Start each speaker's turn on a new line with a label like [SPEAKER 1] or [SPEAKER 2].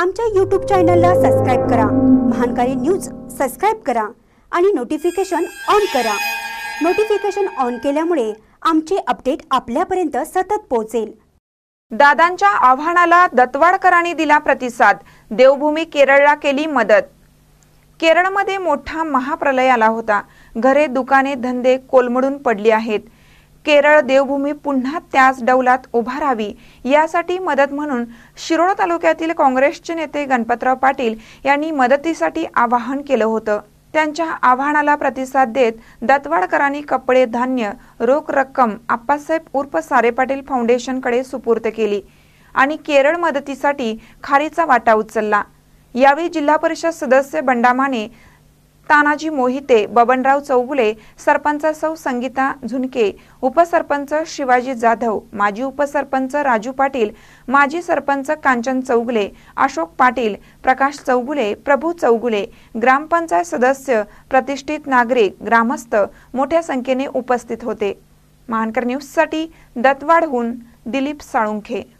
[SPEAKER 1] आमच्या यूट्यूब चॅनलला सबस्क्राईब करा महानकारी न्यूज सबस्क्राईब करा आणि नोटिफिकेशन ऑन करा नोटिफिकेशन ऑन केल्यामुळे आमचे अपडेट आपल्यापर्यंत सतत पोहोचेल दादांच्या आव्हानाला दत्तवाडकरांनी दिला
[SPEAKER 2] प्रतिसाद देवभूमी केरळला केली मदत केरळमध्ये मोठा महाप्रलय आला होता घरे दुकाने धंदे कोलमडून पडली आहेत केरळ देवभूमी पुन्हा त्याच डौलात उभारावी यासाठी मदत म्हणून शिरोळ तालुक्यातील काँग्रेसचे नेते गणपतराव पाटील यांनी मदतीसाठी आवाहन केलं होतं त्यांच्या आव्हानाला प्रतिसाद देत दतवाडकरांनी कपडे धान्य रोख रक्कम आप्पासाहेब उर्फ सारे पाटील फाउंडेशनकडे सुपूर्त केली आणि केरळ मदतीसाठी खारीचा वाटा उचलला यावेळी जिल्हा परिषद सदस्य बंडामाने तानाजी मोहिते बबनराव चौगुले सरपंच सौ संगीता झुनके उपसरपंच शिवाजी जाधव माजी उपसरपंच राजू पाटील माजी सरपंच कांचन चौगुले अशोक पाटील प्रकाश चौगुले प्रभू चौगुले ग्रामपंचायत सदस्य प्रतिष्ठित नागरिक ग्रामस्थ मोठ्या संख्येने उपस्थित होते महानकर न्यूजसाठी दत्तवाडहून दिलीप साळुंखे